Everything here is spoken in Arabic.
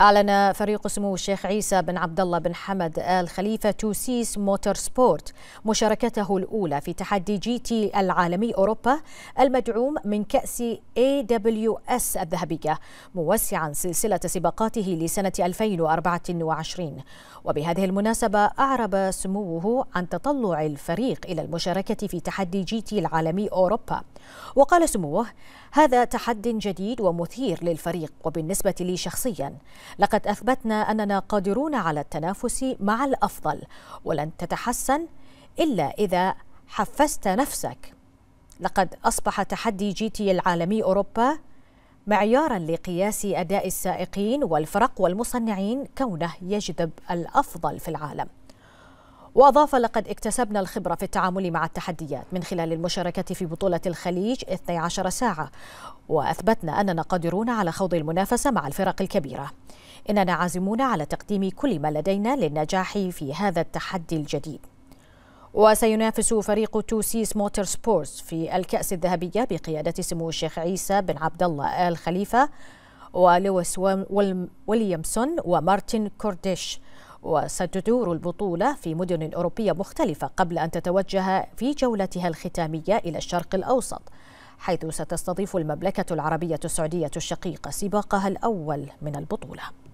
أعلن فريق سمو الشيخ عيسى بن عبد الله بن حمد آل خليفة توسيس موتور سبورت مشاركته الأولى في تحدي جي تي العالمي أوروبا المدعوم من كأس اي دبليو اس الذهبية موسعا سلسلة سباقاته لسنة 2024 وبهذه المناسبة أعرب سموه عن تطلع الفريق إلى المشاركة في تحدي جي تي العالمي أوروبا وقال سموه هذا تحد جديد ومثير للفريق وبالنسبة لي شخصيا لقد أثبتنا أننا قادرون على التنافس مع الأفضل ولن تتحسن إلا إذا حفزت نفسك لقد أصبح تحدي جي تي العالمي أوروبا معيارا لقياس أداء السائقين والفرق والمصنعين كونه يجذب الأفضل في العالم وأضاف لقد اكتسبنا الخبرة في التعامل مع التحديات من خلال المشاركة في بطولة الخليج 12 ساعة وأثبتنا أننا قادرون على خوض المنافسة مع الفرق الكبيرة إننا عازمون على تقديم كل ما لدينا للنجاح في هذا التحدي الجديد وسينافس فريق توسيس موتور سبورتس في الكأس الذهبية بقيادة سمو الشيخ عيسى بن عبد الله آل خليفة ولويس ويليامسون ومارتن كورديش وستدور البطولة في مدن أوروبية مختلفة قبل أن تتوجه في جولتها الختامية إلى الشرق الأوسط حيث ستستضيف المملكة العربية السعودية الشقيقة سباقها الأول من البطولة